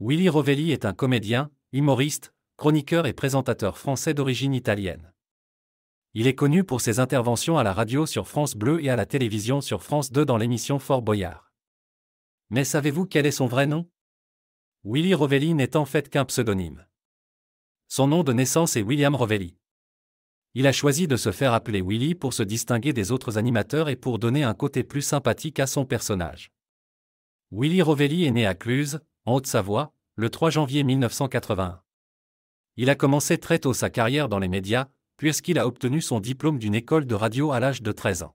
Willy Rovelli est un comédien, humoriste, chroniqueur et présentateur français d'origine italienne. Il est connu pour ses interventions à la radio sur France Bleu et à la télévision sur France 2 dans l'émission Fort Boyard. Mais savez-vous quel est son vrai nom Willy Rovelli n'est en fait qu'un pseudonyme. Son nom de naissance est William Rovelli. Il a choisi de se faire appeler Willy pour se distinguer des autres animateurs et pour donner un côté plus sympathique à son personnage. Willy Rovelli est né à Cluse, en Haute-Savoie, le 3 janvier 1981. Il a commencé très tôt sa carrière dans les médias, puisqu'il a obtenu son diplôme d'une école de radio à l'âge de 13 ans.